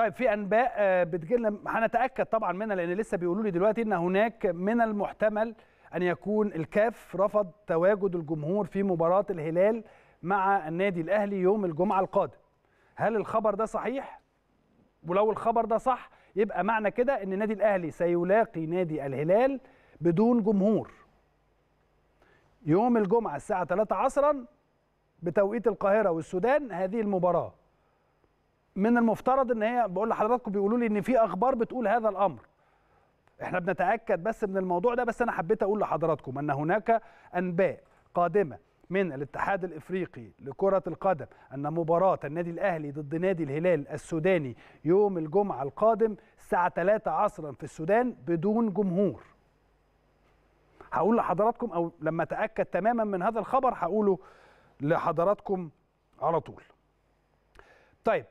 طيب في انباء آه، بتجيلنا هنتاكد طبعا منها لان لسه بيقولوا لي دلوقتي ان هناك من المحتمل ان يكون الكاف رفض تواجد الجمهور في مباراه الهلال مع النادي الاهلي يوم الجمعه القادم هل الخبر ده صحيح ولو الخبر ده صح يبقى معنى كده ان النادي الاهلي سيلاقي نادي الهلال بدون جمهور يوم الجمعه الساعه 3 عصرا بتوقيت القاهره والسودان هذه المباراه من المفترض ان هي بقول لحضراتكم بيقولوا لي ان في اخبار بتقول هذا الامر احنا بنتاكد بس من الموضوع ده بس انا حبيت اقول لحضراتكم ان هناك انباء قادمه من الاتحاد الافريقي لكره القدم ان مباراه النادي الاهلي ضد نادي الهلال السوداني يوم الجمعه القادم الساعه 3 عصرا في السودان بدون جمهور هقول لحضراتكم او لما اتاكد تماما من هذا الخبر هقوله لحضراتكم على طول طيب